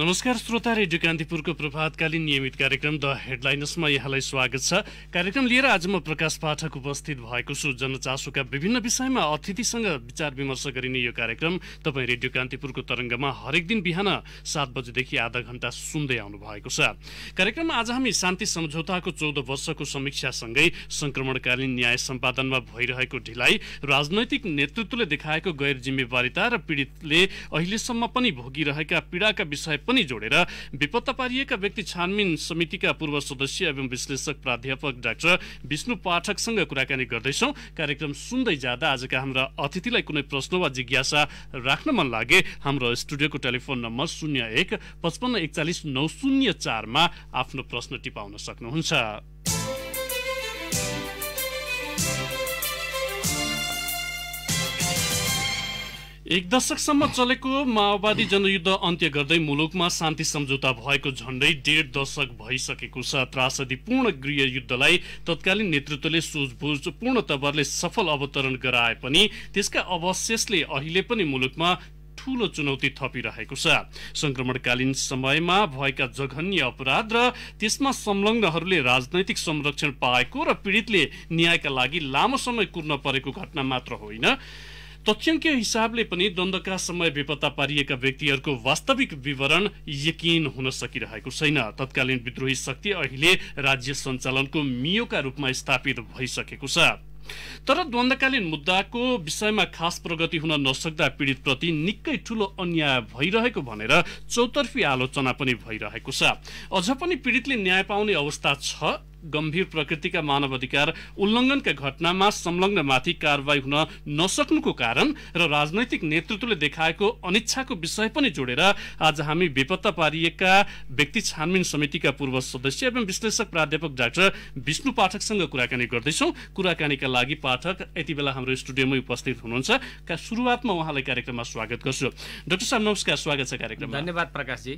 नमस्कार श्रोता रेडियो कान्तिपुरको प्रभातकालीन नियमित कार्यक्रम द हेडलाइन्समा यहाँलाई स्वागत छ कार्यक्रम लिएर आज म प्रकाश पाठक उपस्थित भएको छु जनचासोका विभिन्न विषयमा अतिथिसँग विचार विमर्श गरिने यो कार्यक्रम तपाईँ रेडियो कान्तिपुरको तरङ्गमा हरेक दिन बिहान सात बजेदेखि आधा घन्टा सुन्दै आउनु भएको छ कार्यक्रममा आज हामी शान्ति सम्झौताको चौध वर्षको समीक्षासँगै संक्रमणकालीन न्याय सम्पादनमा भइरहेको ढिलाइ राजनैतिक नेतृत्वले देखाएको गैर जिम्मेवारिता र पीडितले अहिलेसम्म पनि भोगिरहेका पीडाका विषय विषय पनि जोडेर बेपत्ता पारिएका व्यक्ति छानबिन समितिका पूर्व सदस्य एवं विश्लेषक प्राध्यापक डाक्टर विष्णु पाठकसँग कुराकानी गर्दैछौँ कार्यक्रम सुन्दै जाँदा आजका हाम्रा अतिथिलाई कुनै प्रश्न वा जिज्ञासा राख्न मन लागे हाम्रो स्टुडियोको टेलिफोन नम्बर शून्य एक पचपन्न एकचालिस नौ शून्य चारमा आफ्नो प्रश्न टिपाउन सक्नुहुन्छ एक दशकसम्म चलेको माओवादी जनयुद्ध अन्त्य गर्दै मुलुकमा शान्ति सम्झौता भएको झण्डै डेढ दशक भइसकेको छ त्रासदीपूर्ण गृह युद्धलाई तत्कालीन नेतृत्वले सोझबुझ पूर्ण तवरले सफल अवतरण गराए पनि त्यसका अवशेषले अहिले पनि मुलुकमा ठूलो चुनौती थपिरहेको छ संक्रमणकालीन समयमा भएका जघन्य अपराध र त्यसमा संलग्नहरूले राजनैतिक संरक्षण पाएको र पीडितले न्यायका लागि लामो समय कुर्न परेको घटना मात्र होइन तथ्याङ्कीय हिसाबले पनि द्वन्दका समय बेपत्ता पारिएका व्यक्तिहरूको वास्तविक विवरण यकिन हुन सकिरहेको छैन तत्कालीन विद्रोही शक्ति अहिले राज्य सञ्चालनको मियोका रूपमा स्थापित भइसकेको छ तर द्वन्द्वकालीन मुद्दाको विषयमा खास प्रगति हुन नसक्दा पीडितप्रति निकै ठूलो अन्याय भइरहेको भनेर चौतर्फी आलोचना पनि भइरहेको छ अझ पनि पीडितले न्याय पाउने अवस्था छ गम्भीर प्रकृतिका मानव अधिकार उल्लङ्घनका घटनामा संलग्नमाथि कारवाही हुन नसक्नुको कारण र राजनैतिक नेतृत्वले देखाएको अनिच्छाको विषय पनि जोडेर आज हामी बेपत्ता पारिएका व्यक्ति छानबिन समितिका पूर्व सदस्य एवं विश्लेषक प्राध्यापक डाक्टर विष्णु पाठकसँग कुराकानी गर्दैछौँ कुराकानीका लागि पाठक यति बेला हाम्रो स्टुडियोमै उपस्थित हुनुहुन्छ का सुरुवातमा उहाँलाई कार्यक्रममा स्वागत गर्छु डाक्टर साहब नमस्कार स्वागत छ कार्यक्रममा धन्यवाद प्रकाशजी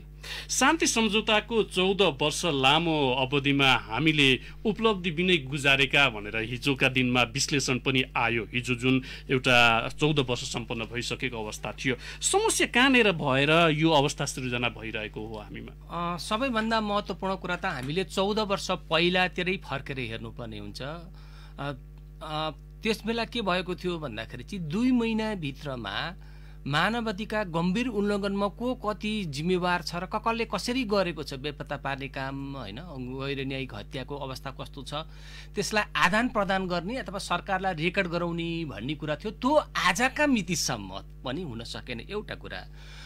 शान्ति सम्झौताको चौध वर्ष लामो अवधिमा हामीले उपलब्धि बिनै गुजारेका भनेर हिजोका दिनमा विश्लेषण पनि आयो हिजो जुन एउटा चौध वर्ष सम्पन्न भइसकेको अवस्था थियो समस्या कहाँनिर भएर यो अवस्था सृजना भइरहेको हो हामीमा सबैभन्दा महत्त्वपूर्ण कुरा त हामीले चौध वर्ष पहिलातिरै फर्केर हेर्नुपर्ने हुन्छ त्यस बेला के भएको थियो भन्दाखेरि चाहिँ दुई महिनाभित्रमा मानवाधिकार गम्भीर उल्लङ्घनमा को कति जिम्मेवार छ र कसले कसरी गरेको छ बेपत्ता पार्ने काम होइन गैर न्यायिक हत्याको अवस्था कस्तो छ त्यसलाई आदान प्रदान गर्ने अथवा सरकारलाई रेकर्ड गराउने भन्ने कुरा थियो त्यो आजका मितिसम्म पनि हुन सकेन एउटा कुरा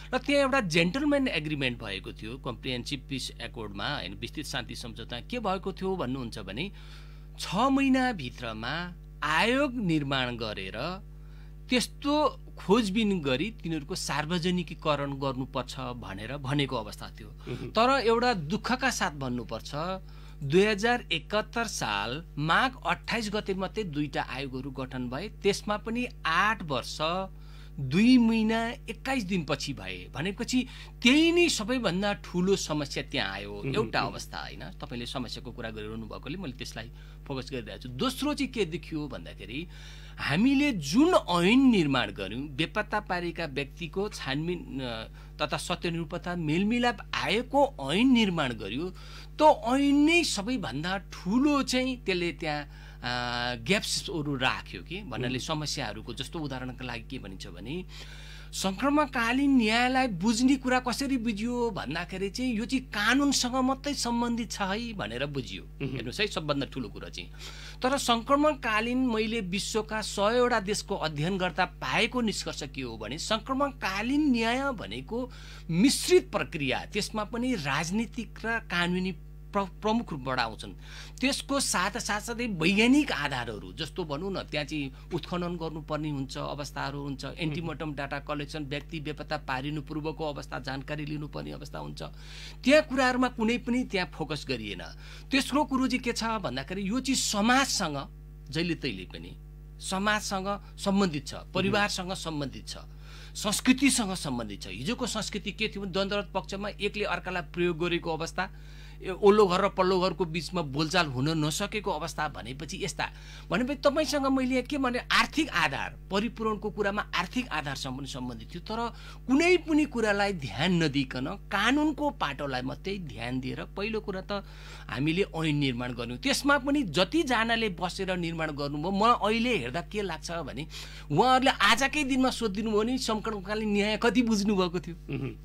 र त्यहाँ एउटा जेन्टलमेन एग्रिमेन्ट भएको थियो कम्प्रिहेन्सिभ पिस एकोर्डमा होइन विस्तृत शान्ति सम्झौता के भएको थियो भन्नुहुन्छ भने छ महिनाभित्रमा आयोग निर्माण गरेर त्यस्तो खोजबिन गरी तिनीहरूको सार्वजनिकीकरण गर्नुपर्छ भनेर भनेको अवस्था थियो तर एउटा दुःखका साथ भन्नुपर्छ दुई हजार एकात्तर साल माघ अठाइस गते मात्रै दुईवटा आयोगहरू गठन भए त्यसमा पनि आठ वर्ष दुई महिना एक्काइस दिनपछि भए भनेपछि त्यही नै सबैभन्दा ठुलो समस्या त्यहाँ आयो एउटा अवस्था होइन तपाईँले समस्याको कुरा गरिरहनु भएकोले मैले त्यसलाई फोकस गरिरहेको छु दोस्रो चाहिँ के देखियो भन्दाखेरि हामीले जुन ऐन निर्माण गऱ्यौँ बेपत्ता पारेका व्यक्तिको छानबिन तथा सत्यनिरूपता मेलमिलाप आएको ऐन निर्माण गर्यो त्यो ऐन नै सबैभन्दा ठुलो चाहिँ त्यसले त्यहाँ ग्याप्सहरू राख्यो कि भन्नाले समस्याहरूको जस्तो उदाहरणको लागि के भनिन्छ भने सङ्क्रमणकालीन न्यायलाई बुझ्ने कुरा कसरी बुझियो भन्दाखेरि चाहिँ यो चाहिँ कानुनसँग मात्रै सम्बन्धित छ है भनेर बुझियो हेर्नुहोस् है सबभन्दा ठुलो कुरा चाहिँ तर सङ्क्रमणकालीन मैले विश्वका सयवटा देशको अध्ययन गर्दा पाएको निष्कर्ष के हो भने सङ्क्रमणकालीन न्याय भनेको मिश्रित प्रक्रिया त्यसमा पनि राजनीतिक र कानुनी प्र प्रमुख रूपबाट आउँछन् त्यसको साथ साथसाथै वैज्ञानिक आधारहरू जस्तो भनौँ न त्यहाँ चाहिँ उत्खनन गर्नुपर्ने हुन्छ अवस्थाहरू हुन्छ एन्टिमोटम डाटा कलेक्सन व्यक्ति बेपत्ता पारिनु पूर्वको अवस्था जानकारी लिनुपर्ने अवस्था हुन्छ त्यहाँ कुराहरूमा कुनै पनि त्यहाँ फोकस गरिएन तेस्रो कुरो चाहिँ के छ भन्दाखेरि यो चिज समाजसँग जहिले तैले पनि समाजसँग सम्बन्धित छ परिवारसँग सम्बन्धित छ संस्कृतिसँग सम्बन्धित छ हिजोको संस्कृति के थियो भने द्वन्द्वरत पक्षमा एकले अर्कालाई प्रयोग गरेको अवस्था ओल्लो घर र पल्लो घरको बिचमा बोलचाल हुन नसकेको अवस्था भनेपछि यस्ता भनेपछि तपाईँसँग मैले के भने आर्थिक आधार परिपूरणको कुरामा आर्थिक आधारसम्म सम्बन्धित थियो तर कुनै पनि कुरालाई ध्यान नदिकन कानुनको पाटोलाई मात्रै ध्यान दिएर पहिलो कुरा त हामीले ऐन निर्माण गर्यौँ त्यसमा पनि जतिजनाले बसेर निर्माण गर्नुभयो म अहिले हेर्दा के लाग्छ भने उहाँहरूले आजकै दिनमा सोधिदिनु भयो भने सङ्कटकालीन न्याय कति बुझ्नुभएको थियो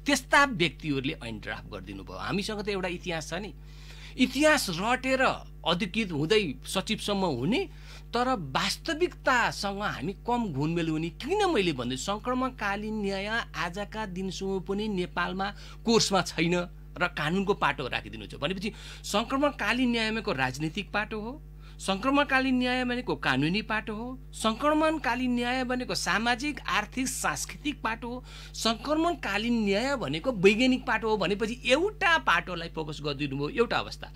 त्यस्ता व्यक्तिहरूले ऐन ड्राफ्ट गरिदिनु भयो हामीसँग त एउटा इतिहास छ नि नि इतिहास रटेर अधिकृत हुँदै सचिवसम्म हुने तर वास्तविकतासँग हामी कम घुनमेल हुने किन मैले भन्दै सङ्क्रमणकालीन न्याय आजका दिनसम्म पनि नेपालमा कोर्समा छैन र कानुनको पाटो राखिदिनु छ भनेपछि सङ्क्रमणकालीन न्यायमाको राजनीतिक पाटो हो सङ्क्रमणकालीन न्याय भनेको कानुनी पाटो हो सङ्क्रमणकालीन न्याय भनेको सामाजिक आर्थिक सांस्कृतिक पाटो हो सङ्क्रमणकालीन न्याय भनेको वैज्ञानिक पाटो हो भनेपछि एउटा पाटोलाई फोकस गरिदिनु भयो एउटा अवस्था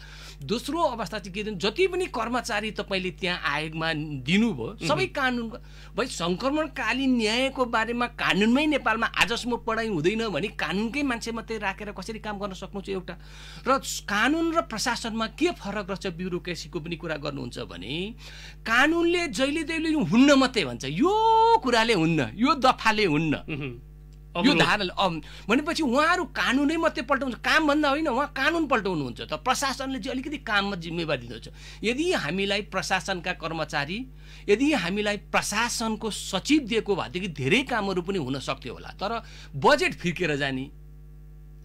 दोस्रो अवस्था चाहिँ के दिनु जति पनि कर्मचारी तपाईँले त्यहाँ आयोगमा दिनुभयो सबै कानुन भाइ सङ्क्रमणकालीन न्यायको बारेमा कानुनमै नेपालमा आजसम्म पढाइ हुँदैन भने कानुनकै मान्छे मात्रै राखेर कसरी काम गर्न सक्नु चाहिँ एउटा र कानुन र प्रशासनमा के फरक रहेछ ब्युरोक्रेसीको पनि कुरा गर्नुहुन्छ भने कानुनले जहिले जहिले हुन्न मात्रै भन्छ यो कुराले हुन्न यो दफाले हुन्न यो धारा भनेपछि उहाँहरू कानुनै मात्रै पल्टाउँछ कामभन्दा होइन उहाँ कानुन पल्टाउनुहुन्छ त प्रशासनले चाहिँ अलिकति काममा जिम्मेवारी दिँदछ यदि हामीलाई प्रशासनका कर्मचारी यदि हामीलाई प्रशासनको सचिव दिएको भएदेखि धेरै कामहरू पनि हुन सक्थ्यो होला तर बजेट फिर्केर जाने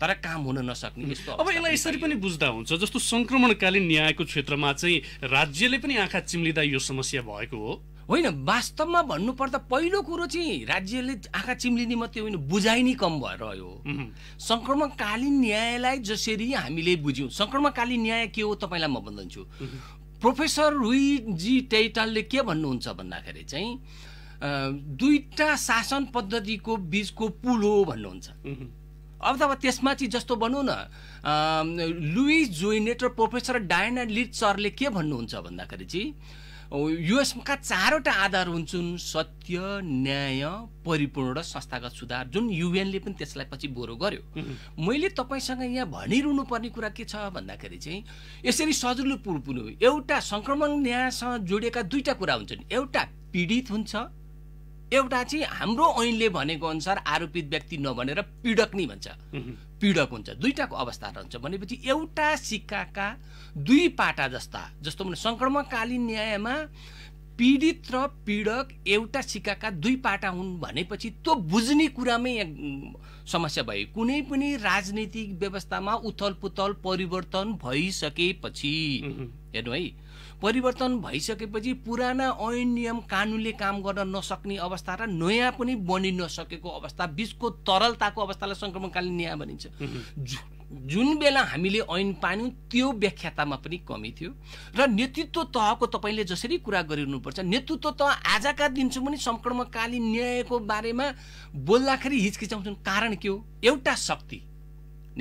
तर काम हुन नसक्ने अब यसलाई यसरी पनि बुझ्दा हुन्छ जस्तो सङ्क्रमणकालीन न्यायको क्षेत्रमा चाहिँ राज्यले पनि आँखा चिम्लिँदा यो समस्या भएको हो होइन वास्तवमा भन्नुपर्दा पहिलो कुरो चाहिँ राज्यले आँखा चिम्लिने मात्रै होइन बुझाइ नै कम भएर हो सङ्क्रमणकालीन न्यायलाई जसरी हामीले बुझ्यौँ सङ्क्रमणकालीन न्याय के हो तपाईँलाई म भन्दछु प्रोफेसर रुइजी टेटालले के भन्नुहुन्छ भन्दाखेरि चाहिँ दुईवटा शासन पद्धतिको बिचको पुल हो भन्नुहुन्छ अब त त्यसमा चाहिँ जस्तो भनौँ न लुइस जोइनेट र प्रोफेसर डायना सरले के भन्नुहुन्छ भन्दाखेरि चाहिँ युएसका चारवटा आधार हुन्छन् सत्य न्याय परिपूर्ण र संस्थागत सुधार जुन युएनले पनि त्यसलाई पछि बोरो गर्यो मैले तपाईँसँग यहाँ भनिरहनु पर्ने कुरा के छ भन्दाखेरि चाहिँ यसरी सजिलो पुर पुग्नु एउटा सङ्क्रमण न्यायसँग जोडिएका दुईवटा कुरा हुन्छन् एउटा पीडित हुन्छ एउटा चाहिँ हाम्रो ऐनले भनेको अनुसार आरोपित व्यक्ति नभनेर पीडक नै भन्छ पीडक हुन्छ दुईवटाको अवस्था रहन्छ भनेपछि एउटा सिक्काका दुई पाटा जस्ता जस्तो भने सङ्क्रमणकालीन न्यायमा पीडित र पीडक एउटा सिक्काका दुई पाटा हुन् भनेपछि त्यो बुझ्ने कुरामै समस्या भयो कुनै पनि राजनीतिक व्यवस्थामा उथल पुथल परिवर्तन भइसकेपछि हेर्नु है परिवर्तन भइसकेपछि पुराना ऐन नियम कानुनले काम गर्न नसक्ने अवस्था र नयाँ पनि बनि नसकेको अवस्था बिचको तरलताको अवस्थालाई सङ्क्रमणकालीन न्याय भनिन्छ जुन बेला हामीले ऐन पायौँ त्यो व्याख्यातामा पनि कमी थियो र नेतृत्व तहको तपाईँले जसरी कुरा गरिनुपर्छ नेतृत्व तह आजका दिनसम्म पनि सङ्क्रमणकालीन न्यायको बारेमा बोल्दाखेरि हिचकिचाउँछन् कारण के हो एउटा शक्ति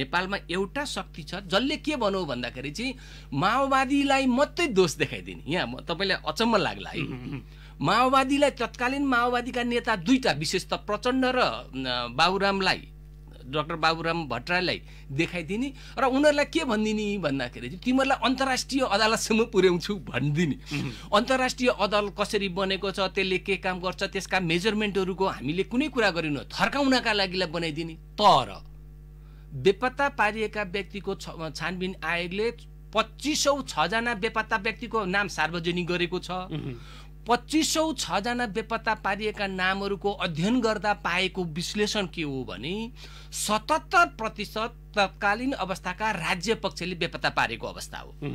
नेपालमा एउटा शक्ति छ जसले के भनौँ भन्दाखेरि चाहिँ माओवादीलाई मात्रै दोष देखाइदिने यहाँ तपाईँलाई अचम्म लाग्ला है माओवादीलाई तत्कालीन माओवादीका नेता दुईवटा विशेष त प्रचण्ड र बाबुरामलाई डक्टर बाबुराम भट्टराईलाई देखाइदिने र उनीहरूलाई के भनिदिने भन्दाखेरि चाहिँ तिमीहरूलाई अन्तर्राष्ट्रिय अदालतसम्म पुर्याउँछु भनिदिने अन्तर्राष्ट्रिय अदालत कसरी बनेको छ त्यसले के काम गर्छ त्यसका मेजरमेन्टहरूको हामीले कुनै कुरा गरेनौँ थर्काउनका लागि बनाइदिने तर बेपत्ता पारिएका व्यक्तिको छानबिन आयोगले पच्चिसौँ छजना बेपत्ता व्यक्तिको नाम सार्वजनिक गरेको छ पच्चिसौँ छजना बेपत्ता पारिएका नामहरूको अध्ययन गर्दा पाएको विश्लेषण के हो भने सतहत्तर प्रतिशत तत्कालीन अवस्थाका राज्य पक्षले बेपत्ता पारेको अवस्था हो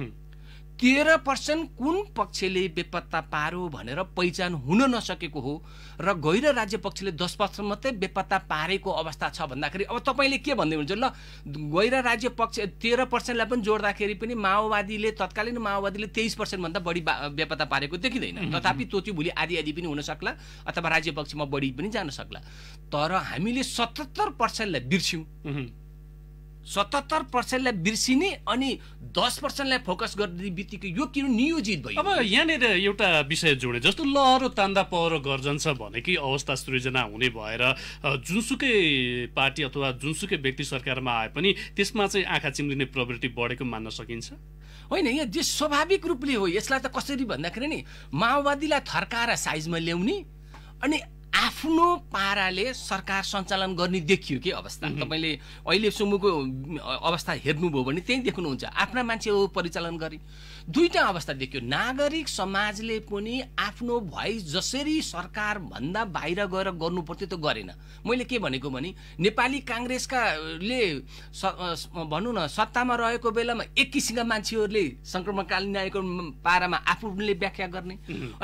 तेह्र पर्सेन्ट कुन पक्षले बेपत्ता पारो भनेर पहिचान हुन नसकेको हो र गैर राज्य पक्षले दस पर्सेन्ट मात्रै बेपत्ता पारेको अवस्था छ भन्दाखेरि अब तपाईँले के भन्दै हुनुहुन्छ ल गैर राज्य पक्ष तेह्र पर्सेन्टलाई पनि जोड्दाखेरि पनि माओवादीले तत्कालीन माओवादीले तेइस पर्सेन्टभन्दा बढी बेपत्ता पारेको देखिँदैन तथापि तोती भोलि आदि आदि पनि हुन सक्ला अथवा राज्य पक्षमा बढी पनि जान सक्ला तर हामीले सतहत्तर पर्सेन्टलाई बिर्स्यौँ सतहत्तर पर्सेन्टलाई बिर्सिने अनि दस पर्सेन्टलाई फोकस गरिदिने बित्तिकै यो किन नियोजित भयो अब यहाँनिर एउटा विषय जोडे जस्तो लहरो तान्दा पहरो गर्जन्छ भनेकै अवस्था सृजना हुने भएर जुनसुकै पार्टी अथवा जुनसुकै व्यक्ति सरकारमा आए पनि त्यसमा चाहिँ आँखा चिम्लिने प्रवृत्ति बढेको मान्न सकिन्छ होइन यहाँ जे स्वाभाविक रूपले हो यसलाई त कसरी भन्दाखेरि नि माओवादीलाई थर्काएर साइजमा ल्याउने अनि आफ्नो पाराले सरकार सञ्चालन गर्ने देखियो कि अवस्था तपाईँले अहिलेसम्मको अवस्था हेर्नुभयो भने त्यहीँ देख्नुहुन्छ आफ्ना मान्छे परिचालन गरे दुईटा अवस्था देखियो नागरिक समाजले पनि आफ्नो भोइस जसरी सरकारभन्दा बाहिर गएर गर्नु पर्थ्यो त्यो गरेन मैले के भनेको भने नेपाली काङ्ग्रेसकाले भनौँ न सत्तामा रहेको बेलामा एक किसिमका मान्छेहरूले सङ्क्रमणकालीन आएको पारामा आफूले व्याख्या गर्ने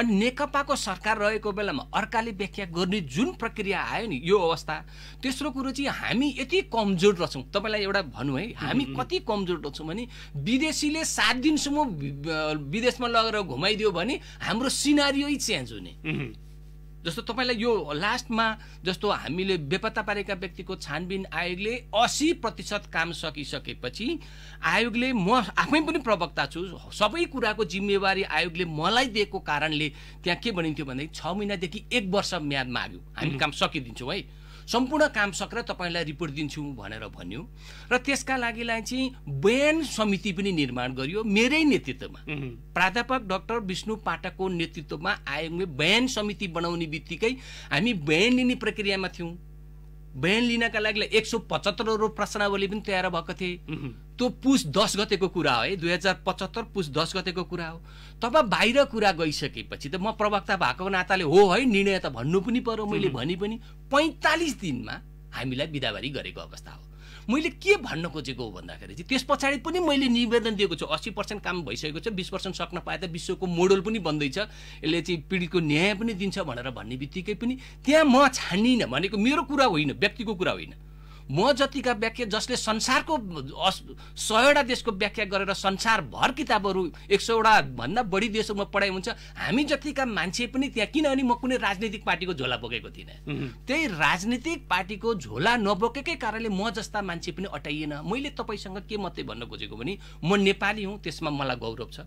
अनि नेकपाको सरकार रहेको बेलामा अर्काले व्याख्या गर्ने जुन प्रक्रिया आयो नि यो अवस्था तेस्रो कुरो चाहिँ हामी यति कमजोर रहेछौँ तपाईँलाई एउटा भनौँ है हामी कति कमजोर रहेछौँ भने विदेशीले सात दिनसम्म विदेशमा लगेर घुमाइदियो भने हाम्रो सिनारियो चेन्ज हुने जस्तो तपाईँलाई यो लास्टमा जस्तो हामीले बेपत्ता पारेका व्यक्तिको छानबिन आयोगले असी प्रतिशत काम सकिसकेपछि आयोगले म आफै पनि प्रवक्ता छु सबै कुराको जिम्मेवारी आयोगले मलाई दिएको कारणले त्यहाँ के भनिन्थ्यो भनेदेखि छ महिनादेखि एक वर्ष म्याद माग्यो हामी काम सकिदिन्छौँ है सम्पूर्ण काम सकेर तपाईँलाई रिपोर्ट दिन्छु भनेर भन्यो र त्यसका लागिलाई चाहिँ बयान समिति पनि निर्माण गरियो मेरै नेतृत्वमा प्राध्यापक डाक्टर विष्णु पाठकको नेतृत्वमा आयोगले बयान समिति बनाउने बित्तिकै हामी बयान लिने प्रक्रियामा थियौँ बयान लिनका लागि एक सौ पचहत्तरवटा प्रश्नावली पनि तयार भएको थिए त्यो पुस दस गतेको कुरा हो है दुई हजार पचहत्तर पुस दस गतेको कुरा हो तब बाहिर कुरा गइसकेपछि त म प्रवक्ता भएको नाताले हो है निर्णय त भन्नु पनि पर्यो मैले भने पनि पैँतालिस दिनमा हामीलाई बिदाबारी गरेको अवस्था हो मैले के भन्न खोजेको हो भन्दाखेरि चाहिँ त्यस पछाडि पनि मैले निवेदन दिएको छु अस्सी पर्सेन्ट काम भइसकेको छ बिस पर्सेन्ट सक्न पाए त विश्वको मोडल पनि बन्दैछ यसले चाहिँ पीडितको न्याय पनि दिन्छ भनेर भन्ने बित्तिकै पनि त्यहाँ म छानिनँ भनेको मेरो कुरा होइन व्यक्तिको कुरा होइन म जतिका व्याख्या जसले संसारको सयवटा देशको व्याख्या गरेर संसारभर किताबहरू एक सयवटा भन्दा बढी देशहरूमा पढाइ हुन्छ हामी जतिका मान्छे पनि त्यहाँ किनभने म कुनै राजनीतिक पार्टीको झोला बोकेको थिइनँ त्यही राजनीतिक पार्टीको झोला नबोकेकै कारणले म जस्ता मान्छे पनि अटाइएन मैले तपाईँसँग के मात्रै भन्न खोजेको भने म नेपाली हुँ त्यसमा मलाई गौरव छ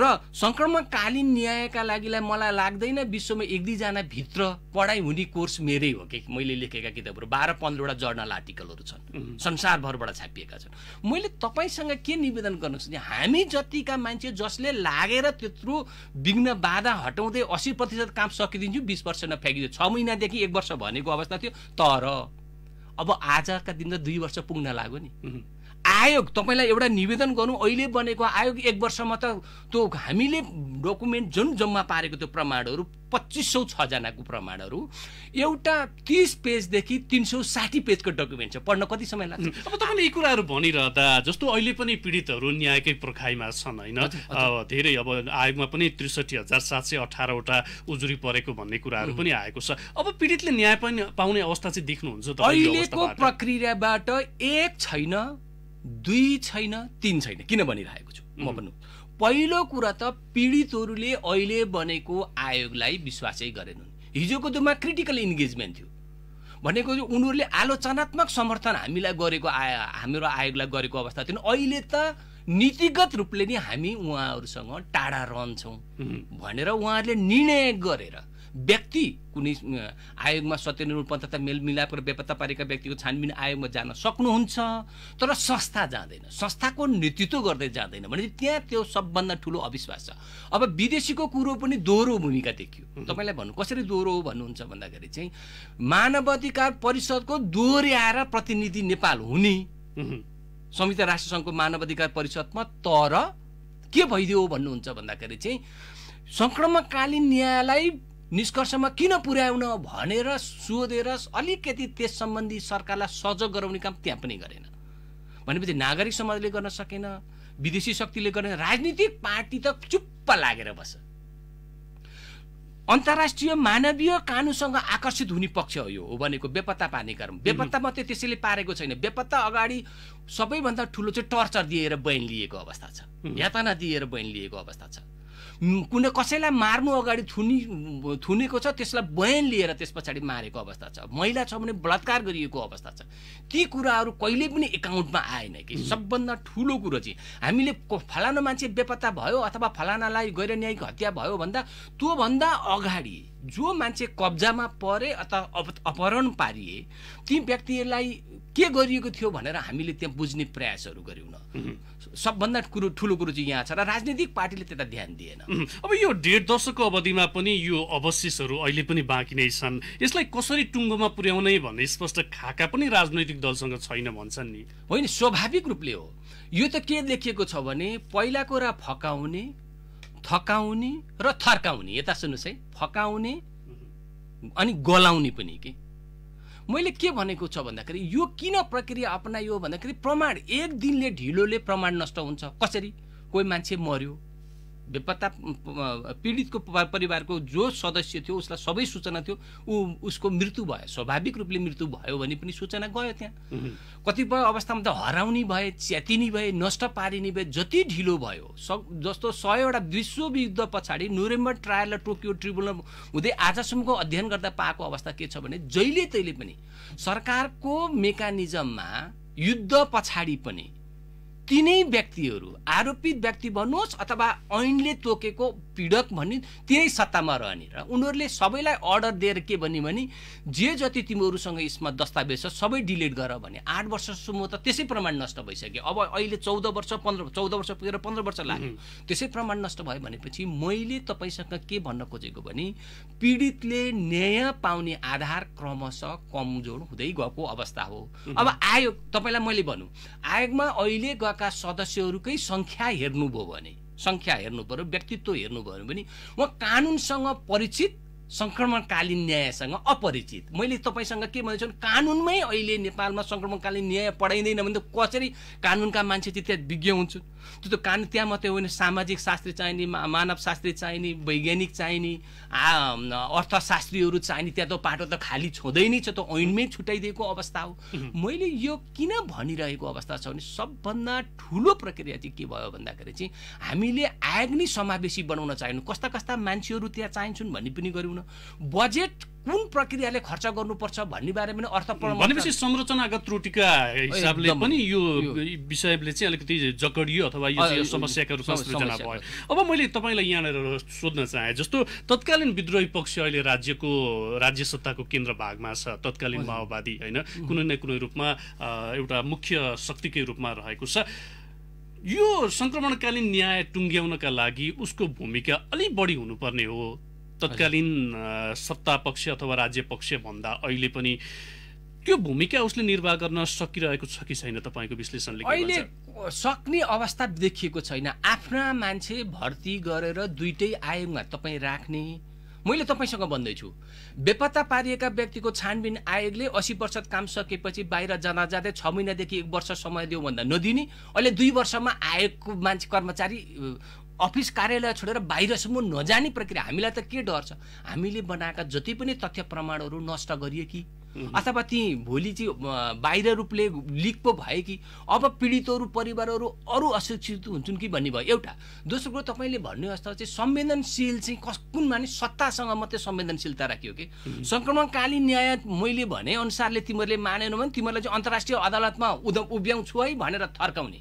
र सङ्क्रमणकालीन न्यायका लागिलाई मलाई लाग्दैन विश्वमा एक दुईजना भित्र पढाइ हुने कोर्स मेरै हो कि मैले लेखेका किताबहरू बाह्र पन्ध्रवटा जर्नल आर्टिकलहरू छन् संसारभरबाट छापिएका छन् मैले तपाईँसँग के निवेदन गर्न सक्छु हामी जतिका मान्छे जसले लागेर त्यत्रो विघ्न बाधा हटाउँदै असी प्रतिशत काम सकिदिन्छु बिस वर्ष नफ्याँकिदियो छ महिनादेखि एक वर्ष भनेको अवस्था थियो तर अब आजका दिन त दुई वर्ष पुग्न लाग्यो नि आयोग तपाईँलाई एउटा निवेदन गरौँ अहिले बनेको आयोग एक वर्षमा त त्यो हामीले डकुमेन्ट जुन जम्मा पारेको त्यो प्रमाणहरू पच्चिस सौ छजनाको प्रमाणहरू एउटा तिस पेजदेखि तिन सौ साठी पेजको डकुमेन्ट छ पढ्न कति समय लाग्छ अब तपाईँले यी कुराहरू भनिरहँदा जस्तो अहिले पनि पीडितहरू न्यायकै पर्खाइमा छन् होइन धेरै अब आयोगमा पनि त्रिसठी हजार सात सय अठारवटा उजुरी परेको भन्ने कुराहरू पनि आएको छ अब पीडितले न्याय पनि पाउने अवस्था चाहिँ देख्नुहुन्छ अहिलेको प्रक्रियाबाट एक छैन दुई छैन तिन छैन किन भनिरहेको छु म भन्नु पहिलो कुरा त पीडितहरूले अहिले बनेको आयोगलाई विश्वासै गरेनन् हिजोको दिनमा क्रिटिकल इन्गेजमेन्ट थियो भनेको उनीहरूले आलोचनात्मक समर्थन हामीलाई गरेको आय हाम्रो आयोगलाई गरेको अवस्था थियो अहिले त नीतिगत रूपले नै हामी उहाँहरूसँग टाढा रहन्छौँ भनेर उहाँहरूले निर्णय गरेर व्यक्ति कुनै आयोगमा सत्यनिरूपणता मेलमिलाप र बेपत्ता पारेका व्यक्तिको छानबिन आयोगमा जान सक्नुहुन्छ तर संस्था जाँदैन संस्थाको नेतृत्व गर्दै जाँदैन भने त्यहाँ त्यो सबभन्दा ठुलो अविश्वास छ अब विदेशीको कुरो पनि दोहोरो भूमिका देखियो तपाईँलाई भन्नु कसरी दोहोरो हो भन्नुहुन्छ भन्दाखेरि चाहिँ मानवाधिकार परिषदको दोहोऱ्याएर प्रतिनिधि नेपाल हुने संयुक्त राष्ट्रसङ्घको मानवाधिकार परिषदमा तर के भइदियो भन्नुहुन्छ भन्दाखेरि चाहिँ सङ्क्रमणकालीन न्यायलाई निष्कर्षमा किन पुर्याउन भनेर सोधेर अलिकति त्यस सम्बन्धी सरकारलाई सजग गराउने काम त्यहाँ पनि गरेन भनेपछि नागरिक समाजले गर्न सकेन विदेशी शक्तिले गर्न राजनीतिक पार्टी त चुप्प लागेर बस अन्तर्राष्ट्रिय मानवीय कानुनसँग आकर्षित हुने पक्ष हो यो हो भनेको बेपत्ता पार्ने क्रम बेपत्ता मात्रै त्यसैले पारेको छैन बेपत्ता अगाडि सबैभन्दा ठुलो चाहिँ टर्चर दिएर बैन लिएको अवस्था छ यातना दिएर बैन लिएको अवस्था छ कुनै कसैलाई मार्नु अगाडि थुनि थुनेको छ त्यसलाई बयान लिएर त्यस पछाडि मारेको अवस्था छ महिला छ भने बलात्कार गरिएको अवस्था छ ती कुराहरू कहिले पनि एकाउन्टमा आएन कि सबभन्दा ठुलो कुरो चाहिँ हामीले फलाना मान्छे बेपत्ता भयो अथवा फलानालाई गैर न्यायिक हत्या भयो भन्दा त्योभन्दा अगाडि जो मान्छे कब्जामा परे अथवा अपहरण पारिए ती व्यक्तिहरूलाई के गरिएको थियो भनेर हामीले त्यहाँ बुझ्ने प्रयासहरू गऱ्यौँ सबभन्दा कुरो ठुलो कुरो चाहिँ यहाँ छ र राजनीतिक पार्टीले त्यता ध्यान दिएन अब यो डेढ दशकको अवधिमा पनि यो अवशेषहरू अहिले पनि बाँकी नै छन् यसलाई कसरी टुङ्गोमा पुर्याउने भन्ने स्पष्ट खाका पनि राजनैतिक दलसँग छैन भन्छन् नि होइन स्वाभाविक रूपले हो यो त के देखिएको छ भने पहिलाको र फकाउने थकाउने र थर्काउने यता सुन्नुहोस् है फकाउने अनि गलाउने पनि के मैले के भनेको छ भन्दाखेरि यो किन प्रक्रिया अपनायो भन्दाखेरि प्रमाण एक दिनले ढिलोले प्रमाण नष्ट हुन्छ कसरी कोही मान्छे मर्यो बेपत्ता पीडितको परिवारको जो सदस्य थियो उसलाई सबै सूचना थियो ऊ उसको मृत्यु भयो स्वाभाविक रूपले मृत्यु भयो भने पनि सूचना गयो त्यहाँ कतिपय अवस्थामा त हराउने भए च्यातिनी भए नष्ट पारिने भए जति ढिलो भयो स जस्तो सयवटा विश्वयुद्ध पछाडि नोभेम्बर ट्रायल र टोकियो ट्रिब्युनल हुँदै आजसम्मको अध्ययन गर्दा पाएको अवस्था के छ भने जहिले तैले पनि सरकारको मेकानिजममा युद्ध पछाडि पनि तिनै व्यक्तिहरू आरोपित व्यक्ति भन्नुहोस् अथवा ऐनले तोकेको पीडक भन्ने तिनै सत्तामा रहने र उनीहरूले सबैलाई अर्डर दिएर के भन्यो भने जे जति तिमीहरूसँग यसमा दस्तावेज छ सबै डिलिट गर भने आठ वर्षसम्म त त्यसै प्रमाण नष्ट भइसक्यो अब अहिले चौध वर्ष पन्ध्र चौध वर्ष पुगेर पन्ध्र वर्ष लाग्यो त्यसै प्रमाण नष्ट भयो भनेपछि मैले तपाईँसँग के भन्न खोजेको भने पीडितले न्याय पाउने आधार क्रमशः कमजोर हुँदै गएको अवस्था हो अब आयोग तपाईँलाई मैले भनौँ आयोगमा अहिले सभाका सदस्यहरूकै सङ्ख्या हेर्नुभयो भने सङ्ख्या हेर्नु पऱ्यो व्यक्तित्व हेर्नु भने उहाँ कानुनसँग परिचित सङ्क्रमणकालीन न्यायसँग अपरिचित मैले तपाईँसँग के भन्दैछु कानुनमै अहिले नेपालमा सङ्क्रमणकालीन न्याय पढाइँदैन भने त कसरी कानुनका मान्छे त्यहाँ विज्ञ हुन्छन् त्यो त कान त्यहाँ मात्रै होइन सामाजिक शास्त्री चाहिने मानव शास्त्री चाहिने वैज्ञानिक चाहिने अर्थशास्त्रीहरू चाहिने त्यहाँ त पाटो त खाली छँदै नै छ त ऐनमै छुट्याइदिएको अवस्था हो मैले यो किन भनिरहेको अवस्था छ भने सबभन्दा ठुलो प्रक्रिया चाहिँ के भयो भन्दाखेरि चाहिँ हामीले आयोग समावेशी बनाउन चाहिनु कस्ता कस्ता मान्छेहरू त्यहाँ चाहिन्छन् भन्ने पनि गऱ्यौँ न बजेट कुन प्रक्रियाले खर्च गर्नुपर्छ भन्ने बारेमा पनि अर्थपूर्ण भनेपछि संरचनागत त्रुटिका हिसाबले पनि यो विषयले चाहिँ अलिकति जकडियो अथवा यो समस्याका रूपमा सृजना भयो अब मैले तपाईँलाई यहाँनिर सोध्न चाहेँ जस्तो तत्कालीन विद्रोही पक्ष अहिले राज्यको राज्य सत्ताको केन्द्र भागमा छ तत्कालीन माओवादी होइन कुनै न कुनै रूपमा एउटा मुख्य शक्तिकै रूपमा रहेको छ यो सङ्क्रमणकालीन न्याय टुङ्ग्याउनका लागि उसको भूमिका अलिक बढी हुनुपर्ने हो तत्कालीन सत्ता पक्ष अथवा राज्य पक्ष भन्दा अहिले पनि त्यो भूमिका उसले निर्वाह गर्न सकिरहेको छ कि छैन तपाईँको विश्लेषणले अहिले सक्ने अवस्था देखिएको छैन आफ्ना मान्छे भर्ती गरेर दुइटै आयोगमा तपाईँ राख्ने मैले तपाईँसँग भन्दैछु बेपत्ता पारिएका व्यक्तिको छानबिन आयोगले असी वर्ष काम सकेपछि बाहिर जाँदा जाँदै छ महिनादेखि एक वर्ष समय दियो भन्दा नदिने अहिले दुई वर्षमा आयोगको मान्छे कर्मचारी अफिस कार्यालय छोडेर बाहिरसम्म नजाने प्रक्रिया हामीलाई त के डर छ हामीले बनाएका जति पनि तथ्य प्रमाणहरू नष्ट गरियो कि अथवा ती भोलि चाहिँ बाहिर रूपले लिक पो भए कि अब पीडितहरू परिवारहरू अरू अशिक्षित हुन्छन् कि भन्ने भयो एउटा दोस्रो कुरो तपाईँले भन्ने अवस्था चाहिँ संवेदनशील चाहिँ कस कुन माने सत्तासँग मात्रै संवेदनशीलता राखियो कि सङ्क्रमणकालीन न्याय मैले भने अनुसारले तिमीहरूले मानेन भने तिमीहरूलाई चाहिँ अन्तर्राष्ट्रिय अदालतमा उद उभ्याउँछु है भनेर थर्काउने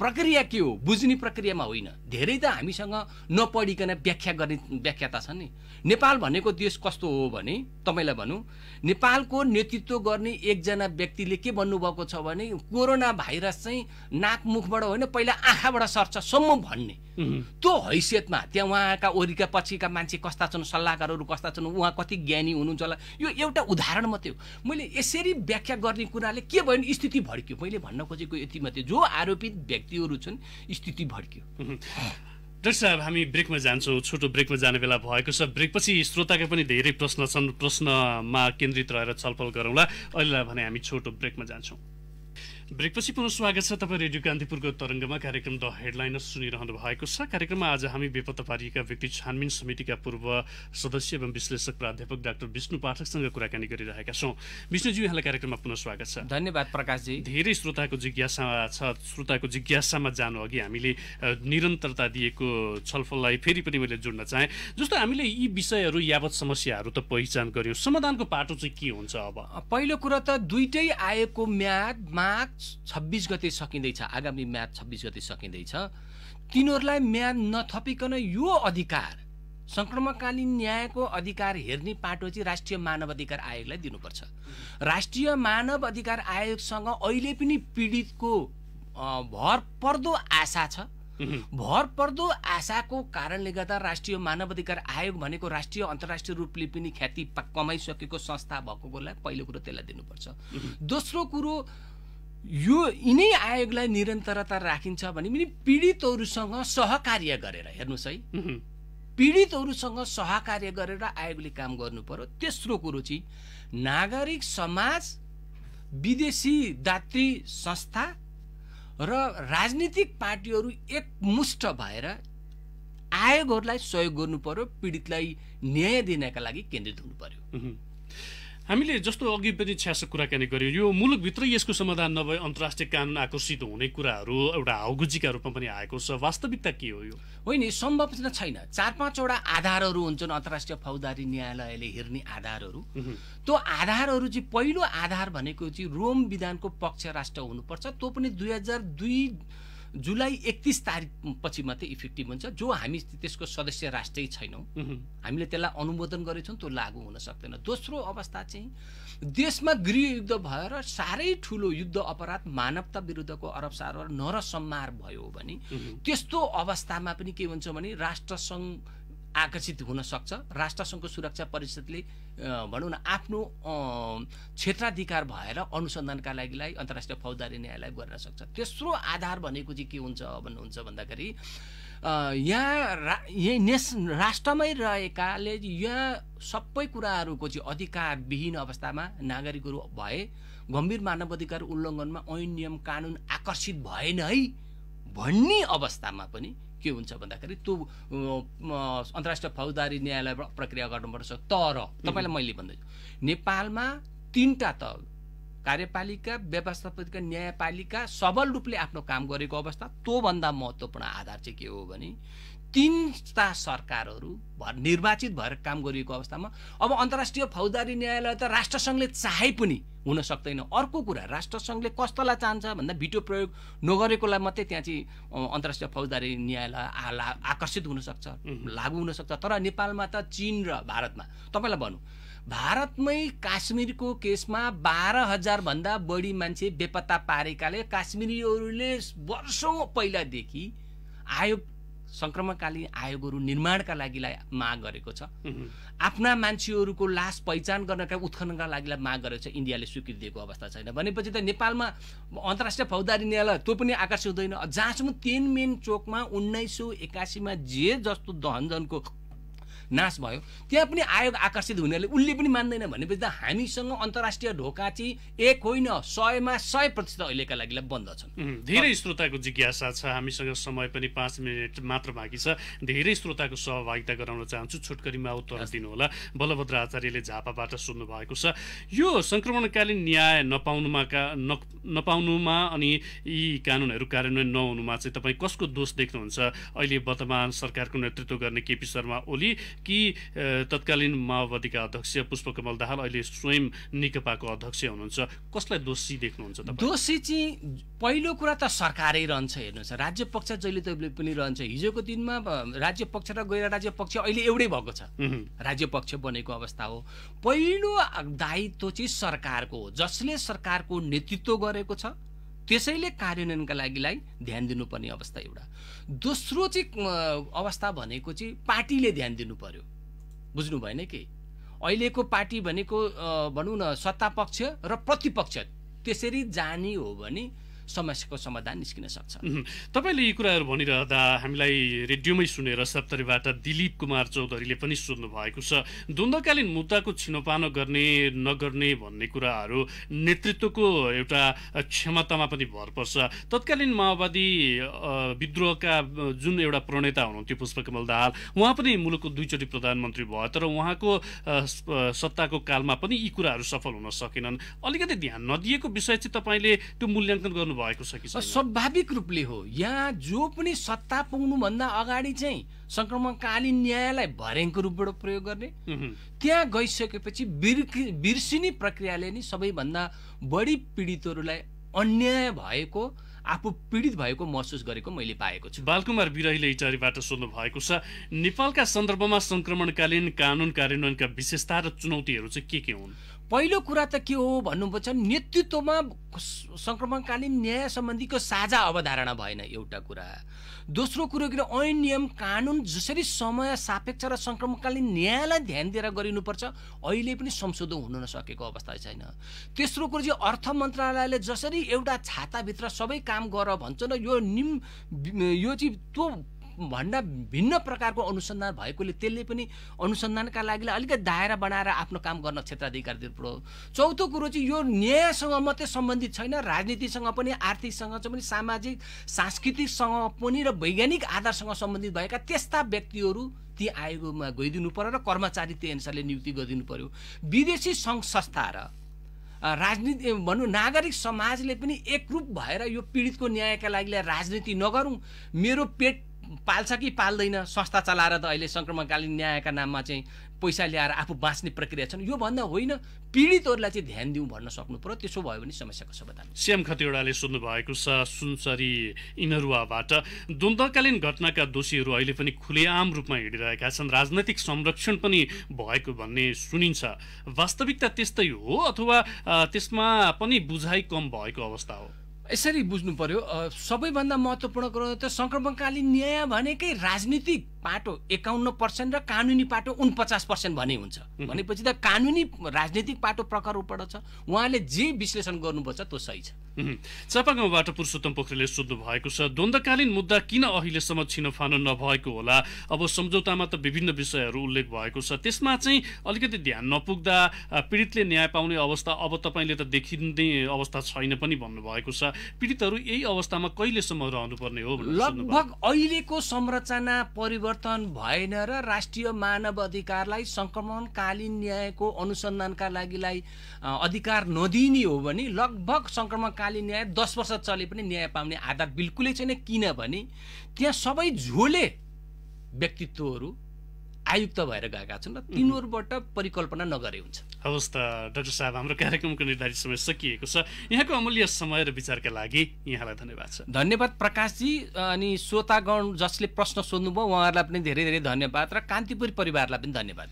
प्रक्रिया के हो बुझ्ने प्रक्रियामा होइन धेरै त हामीसँग नपढिकन व्याख्या गर्ने व्याख्याता छन् नि नेपाल भनेको देश कस्तो हो भने तपाईँलाई भनौँ नेपालको नेतृत्व गर्ने एकजना व्यक्तिले के भन्नुभएको छ भने कोरोना भाइरस चाहिँ नाक मुखबाट होइन पहिला आँखाबाट सर्छ सम्म भन्ने त्यो हैसियतमा त्यहाँ उहाँका वरिका पछिका मान्छे कस्ता छन् सल्लाहकारहरू कस्ता छन् उहाँ कति ज्ञानी हुनुहुन्छ होला यो एउटा उदाहरण मात्रै हो मैले यसरी व्याख्या गर्ने कुराले के भयो भने स्थिति भड्क्यो मैले भन्न खोजेको यति मात्रै जो आरोपित व्यक्तिहरू छन् स्थिति भड्क्यो डाक्टर साहब हामी ब्रेकमा जान्छौँ छोटो ब्रेकमा जाने बेला भएको छ ब्रेकपछि श्रोताका पनि धेरै प्रश्न छन् प्रश्नमा केन्द्रित रहेर छलफल गरौँला अहिलेलाई भने हामी छोटो ब्रेकमा जान्छौँ ब्रेकपछि पुनः स्वागत छ तपाईँ रेडियो कान्तिपुरको तरङ्गमा कार्यक्रम द हेडलाइनर सुनिरहनु भएको छ कार्यक्रममा आज हामी बेपत्ता पारिएका व्यक्ति छानबिन समितिका पूर्व सदस्य एवं विश्लेषक प्राध्यापक डाक्टर विष्णु पाठकसँग कुराकानी गरिरहेका छौँ विष्णुज्यू यहाँलाई कार्यक्रममा पुनः स्वागत छ धन्यवाद प्रकाशजी धेरै श्रोताको जिज्ञासा छ श्रोताको जिज्ञासामा जानु अघि हामीले निरन्तरता दिएको छलफललाई फेरि पनि मैले जोड्न चाहेँ जस्तो हामीले यी विषयहरू यावत समस्याहरू त पहिचान गऱ्यौँ समाधानको पाटो चाहिँ के हुन्छ अब पहिलो कुरा त दुइटै आएको म्याद माग छब्बिस गते सकिँदैछ आगामी म्याद छब्बिस गते सकिँदैछ तिनीहरूलाई म्याद नथपिकन यो अधिकार सङ्क्रमणकालीन न्यायको अधिकार हेर्ने पाटो चाहिँ राष्ट्रिय मानव अधिकार आयोगलाई दिनुपर्छ राष्ट्रिय मानव अधिकार आयोगसँग अहिले पनि पीडितको भर पर्दो आशा छ भर पर्दो आशाको कारणले गर्दा राष्ट्रिय मानव अधिकार आयोग भनेको राष्ट्रिय अन्तर्राष्ट्रिय रूपले पनि ख्याति कमाइसकेको संस्था कुरोलाई पहिलो कुरो त्यसलाई दिनुपर्छ दोस्रो कुरो यो यिनै आयोगलाई निरन्तरता राखिन्छ भने पनि पीडितहरूसँग सहकार्य गरेर हेर्नुहोस् है पीडितहरूसँग सहकार्य गरेर आयोगले काम गर्नु पर्यो तेस्रो कुरो चाहिँ नागरिक समाज विदेशी दात्री संस्था र राजनीतिक पार्टीहरू एकमुष्ट भएर आयोगहरूलाई सहयोग गर्नु पर्यो पीडितलाई न्याय दिनका लागि केन्द्रित हुनु पर्यो हामीले जस्तो अघि पनि छ्यास कुराकानी गऱ्यौँ यो मुलुकभित्र यसको समाधान नभए अन्तर्राष्ट्रिय कानुन आकर्षित हुने कुराहरू एउटा हाउगुजीका रूपमा पनि आएको छ वास्तविकता के हो यो होइन सम्भव छैन चार पाँचवटा आधारहरू हुन्छन् अन्तर्राष्ट्रिय फौजदारी न्यायालयले हेर्ने आधारहरू त्यो आधारहरू चाहिँ पहिलो आधार भनेको चाहिँ रोम विधानको पक्ष राष्ट्र हुनुपर्छ त्यो पनि दुई दुई जुलाई एकतिस तारिक पछि मात्रै इफेक्टिभ e हुन्छ जो हामी त्यसको सदस्य राष्ट्रै छैनौँ हामीले त्यसलाई अनुमोदन गरेछौँ त्यो लागू हुन सक्दैन दोस्रो अवस्था चाहिँ देशमा गृहयुद्ध भएर साह्रै ठुलो युद्ध अपराध मानवता विरुद्धको अरब सार नरसम्मार भयो भने त्यस्तो अवस्थामा पनि के हुन्छ भने राष्ट्रसङ्घ आकर्षित हुन सक्छ राष्ट्रसङ्घको सुरक्षा परिषदले भनौँ न आफ्नो क्षेत्राधिकार भएर अनुसन्धानका लागिलाई अन्तर्राष्ट्रिय फौजदारी न्यायलाई गर्न सक्छ तेस्रो आधार भनेको चाहिँ के हुन्छ भन्नुहुन्छ भन्दाखेरि यहाँ रा नेस राष्ट्रमै रहेकाले यहाँ सबै कुराहरूको चाहिँ अधिकारविहीन अवस्थामा नागरिकहरू भए गम्भीर मानव अधिकार उल्लङ्घनमा ऐन नियम कानुन आकर्षित भएन है भन्ने अवस्थामा पनि के हुन्छ भन्दाखेरि त्यो अन्तर्राष्ट्रिय फौजदारी न्यायालय प्रक्रिया गर्नुपर्छ तर तपाईँलाई मैले भन्दैछु नेपालमा तिनवटा तह कार्यपालिका व्यवस्थापिका न्यायपालिका सबल रूपले आफ्नो काम गरेको अवस्था त्योभन्दा महत्त्वपूर्ण आधार चाहिँ के हो भने तिनवटा सरकारहरू भर निर्वाचित भएर काम गरिएको अवस्थामा अब अन्तर्राष्ट्रिय फौजदारी न्यायालय त राष्ट्रसङ्घले चाहे पनि हुन सक्दैन अर्को कुरा राष्ट्रसङ्घले कस्तोलाई चाहन्छ भन्दा भिटो प्रयोग नगरेकोलाई मात्रै त्यहाँ चाहिँ अन्तर्राष्ट्रिय फौजदारी न्यायालय आकर्षित हुनसक्छ लागु हुनसक्छ तर नेपालमा त चिन र भारतमा तपाईँलाई भनौँ भारतमै काश्मीरको केसमा बाह्र हजारभन्दा बढी मान्छे बेपत्ता पारेकाले काश्मिरीहरूले वर्षौँ पहिलादेखि आयोग सङ्क्रमणकालीन आयोगहरू निर्माणका लागि माग गरेको छ आफ्ना मान्छेहरूको लास पहिचान गर्नका उत्खननका लागि माग गरेको छ इन्डियाले स्वीकृति दिएको अवस्था छैन भनेपछि त नेपालमा अन्तर्राष्ट्रिय फौजदारी न्यायालय त्यो पनि आकर्षित हुँदैन जहाँसम्म तिन मेन चोकमा उन्नाइस सौ एकासीमा जे जस्तो दहनजनको नाश भयो त्यहाँ पनि आयोग आकर्षित हुनेहरूले उसले पनि मान्दैन भनेपछि त हामीसँग अन्तर्राष्ट्रिय ढोका चाहिँ एक होइन सयमा सय प्रतिशत अहिलेका लागि बन्द छन् धेरै श्रोताको जिज्ञासा छ हामीसँग समय पनि पाँच मिनट मात्र बाँकी छ धेरै श्रोताको सहभागिता गराउन चाहन्छु छोटकरीमा उत्तर दिनुहोला बलभद्र आचार्यले झापाबाट सुन्नु भएको छ यो सङ्क्रमणकालीन न्याय नपाउनुमा का नपाउनुमा अनि यी कानुनहरू कार्यान्वयन नहुनुमा चाहिँ तपाईँ कसको दोष देख्नुहुन्छ अहिले वर्तमान सरकारको नेतृत्व गर्ने केपी शर्मा ओली कि तत्कालीन माओवादीका अध्यक्ष पुष्पकमल दाहाल अहिले स्वयं नेकपाको अध्यक्ष हुनुहुन्छ कसलाई दोषी देख्नुहुन्छ दोषी चाहिँ पहिलो कुरा त सरकारै रहन्छ हेर्नुहोस् राज्य पक्ष जहिले तहिले पनि रहन्छ हिजोको दिनमा राज्य पक्ष र गैर राज्य पक्ष अहिले एउटै भएको छ राज्य पक्ष बनेको अवस्था हो पहिलो दायित्व चाहिँ सरकारको हो जसले सरकारको नेतृत्व गरेको छ त्यसैले कार्यान्वयनका लागिलाई ध्यान दिनुपर्ने अवस्था एउटा दोस्रो चाहिँ अवस्था भनेको चाहिँ पार्टीले ध्यान दिनु पर्यो बुझ्नु भएन कि अहिलेको पार्टी भनेको भनौँ न सत्तापक्ष र प्रतिपक्ष त्यसरी जाने हो भने समस्याको समाधान निस्किन सक्छ तपाईँले यी कुराहरू भनिरहँदा हामीलाई रेडियोमै सुनेर सप्तरीबाट दिलीप कुमार चौधरीले पनि सोध्नु भएको छ द्वन्द्वकालीन मुद्दाको छिनोपानो गर्ने नगर्ने भन्ने कुराहरू नेतृत्वको एउटा क्षमतामा पनि भर पर्छ तत्कालीन माओवादी विद्रोहका जुन एउटा प्रणेता हुनुहुन्थ्यो पुष्पकमल दाहाल उहाँ पनि मुलुकको दुईचोटि प्रधानमन्त्री भयो तर उहाँको सत्ताको कालमा पनि यी कुराहरू सफल हुन सकेनन् अलिकति ध्यान नदिएको विषय चाहिँ तपाईँले त्यो मूल्याङ्कन गर्नु भएको छ कि स्वाभाविक रूपले हो यहाँ जो पनि सत्ता पुग्नुभन्दा अगाडि चाहिँ सङ्क्रमणकालीन न्यायलाई भर्याङको रूपबाट प्रयोग गर्ने त्यहाँ गइसकेपछि बिर्सिने प्रक्रियाले नि सबैभन्दा बढी पीडितहरूलाई अन्याय भएको आफू पीडित भएको महसुस गरेको मैले पाएको छु बालकुमार बिरहीले इटारीबाट सोध्नु भएको छ नेपालका सन्दर्भमा सङ्क्रमणकालीन कानुन कार्यान्वयनका विशेषता र चुनौतीहरू चाहिँ के के हुन् पहिलो कुरा त के हो भन्नुपर्छ नेतृत्वमा सङ्क्रमणकालीन न्याय सम्बन्धीको साझा अवधारणा भएन एउटा कुरा दोस्रो कुरो किन ऐन नियम कानुन जसरी समय सापेक्ष र सङ्क्रमणकालीन न्यायलाई ध्यान दिएर गरिनुपर्छ अहिले पनि संशोधन हुन नसकेको अवस्था छैन तेस्रो कुरो चाहिँ अर्थ मन्त्रालयले जसरी एउटा छाताभित्र सबै काम गर भन्छ र यो निम यो चाहिँ त्यो भन्दा भिन्न प्रकारको अनुसन्धान भएकोले त्यसले पनि अनुसन्धानका लागि अलिकति दायरा बनाएर आफ्नो काम गर्न क्षेत्राधिकार दिनु चौथो कुरो चाहिँ यो न्यायसँग मात्रै सम्बन्धित छैन राजनीतिसँग पनि आर्थिकसँग चाहिँ पनि सामाजिक सांस्कृतिकसँग पनि र वैज्ञानिक आधारसँग सम्बन्धित भएका त्यस्ता व्यक्तिहरू ती आयोगमा गइदिनु पऱ्यो र कर्मचारी त्यही अनुसारले नियुक्ति गरिदिनु पऱ्यो विदेशी सङ्घ संस्था र राजनीति भनौँ नागरिक समाजले पनि एकरूप भएर यो पीडितको न्यायका लागि राजनीति नगरौँ मेरो पेट पाल्छ कि पाल्दैन संस्था चलाएर त अहिले सङ्क्रमणकालीन न्यायका नाममा चाहिँ पैसा ल्याएर आफू बाँच्ने प्रक्रिया छन् योभन्दा होइन पीडितहरूलाई चाहिँ ध्यान दिउँ भन्न सक्नु पऱ्यो त्यसो भयो भने समस्याको समाधान श्याम खतिवडाले भएको छ सुनसरी इनरुवाबाट द्वन्द्वकालीन घटनाका दोषीहरू अहिले पनि खुलेआम रूपमा हिँडिरहेका छन् राजनैतिक संरक्षण पनि भएको भन्ने सुनिन्छ वास्तविकता त्यस्तै हो अथवा त्यसमा पनि बुझाइ कम भएको अवस्था हो यसरी बुझ्नु पर्यो सबैभन्दा महत्त्वपूर्ण कुरो त सङ्क्रमणकालीन न्याय भनेकै राजनीतिक पाटो एकाउन्न पर्सेन्ट र कानुनी पाटो उनपचास पर्सेन्ट भने हुन्छ भनेपछि त कानुनी राजनीतिक पाटो प्रकार उपबाट छ उहाँले जे विश्लेषण गर्नुपर्छ त्यो सही छ चापा गाउँबाट पुरुषोत्तम पोखरेलले सोध्नु भएको छ द्वन्द्वकालीन मुद्दा किन अहिलेसम्म छिनोफानो नभएको होला अब सम्झौतामा त विभिन्न विषयहरू उल्लेख भएको छ त्यसमा चाहिँ अलिकति ध्यान नपुग्दा पीडितले न्याय पाउने अवस्था अब तपाईँले त देखिँदै अवस्था छैन पनि भन्नुभएको छ पीडितहरू यही अवस्थामा कहिलेसम्म रहनुपर्ने हो लगभग अहिलेको संरचना परिवर्तन परिवर्तन भएन र राष्ट्रिय मानव अधिकारलाई सङ्क्रमणकालीन न्यायको अनुसन्धानका लागिलाई अधिकार नदिने हो भने लगभग सङ्क्रमणकालीन न्याय दस वर्ष चले पनि न्याय पाउने आधार बिल्कुलै छैन किनभने त्यहाँ सबै झोले व्यक्तित्वहरू आयुक्त भएर गएका छन् र तिनीहरूबाट परिकल्पना नगरे हुन्छ हवस् त डाक्टर साहब हाम्रो कार्यक्रमको निर्धारित समय सकिएको छ यहाँको अमूल्य समय र विचारका लागि यहाँलाई धन्यवाद छ धन्यवाद प्रकाशजी अनि श्रोतागण जसले प्रश्न सोध्नुभयो उहाँहरूलाई पनि धेरै धेरै धन्यवाद र कान्तिपुर परिवारलाई पनि धन्यवाद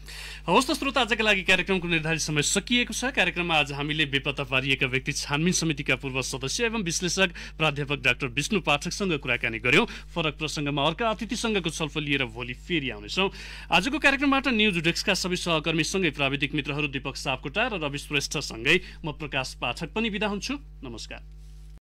हवस् त श्रोता आजका लागि कार्यक्रमको निर्धारित समय सकिएको छ कार्यक्रममा आज हामीले बेपत्ता पारिएका व्यक्ति छानबिन समितिका पूर्व सदस्य एवं विश्लेषक प्राध्यापक डाक्टर विष्णु पाठकसँग कुराकानी गर्यौँ फरक प्रसङ्गमा अर्का अतिथिसँगको छलफल लिएर भोलि फेरि आउनेछौँ आज आजको कार्यक्रमबाट न्युज डेस्कका सबै सहकर्मीसँगै प्राविधिक मित्रहरू दीपक सापकोटा र रवि श्रेष्ठसँगै म प्रकाश पाठक पनि बिदा हुन्छु नमस्कार